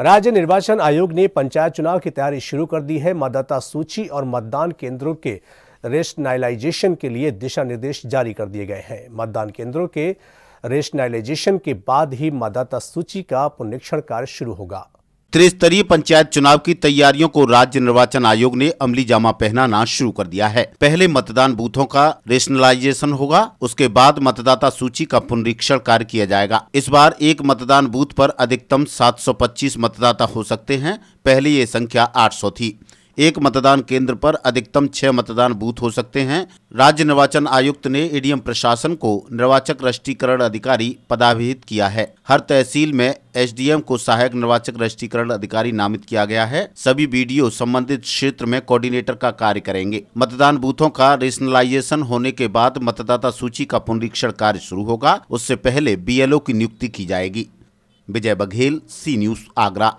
राज्य निर्वाचन आयोग ने पंचायत चुनाव की तैयारी शुरू कर दी है मतदाता सूची और मतदान केंद्रों के रेशनलाइजेशन के लिए दिशा निर्देश जारी कर दिए गए हैं मतदान केंद्रों के रेशनलाइजेशन के बाद ही मतदाता सूची का पुनरीक्षण कार्य शुरू होगा त्रिस्तरीय पंचायत चुनाव की तैयारियों को राज्य निर्वाचन आयोग ने अमली जामा पहनाना शुरू कर दिया है पहले मतदान बूथों का रेशनलाइजेशन होगा उसके बाद मतदाता सूची का पुनरीक्षण कार्य किया जाएगा इस बार एक मतदान बूथ पर अधिकतम 725 मतदाता हो सकते हैं पहले ये संख्या 800 थी एक मतदान केंद्र पर अधिकतम छह मतदान बूथ हो सकते हैं राज्य निर्वाचन आयुक्त ने एडीएम प्रशासन को निर्वाचक रष्टीकरण अधिकारी पदाभिहित किया है हर तहसील में एसडीएम को सहायक निर्वाचक रष्टीकरण अधिकारी नामित किया गया है सभी बीडीओ संबंधित क्षेत्र में कोऑर्डिनेटर का कार्य करेंगे मतदान बूथों का रेशनलाइजेशन होने के बाद मतदाता सूची का पुनरीक्षण कार्य शुरू होगा उससे पहले बीएलओ की नियुक्ति की जाएगी विजय बघेल सी न्यूज आगरा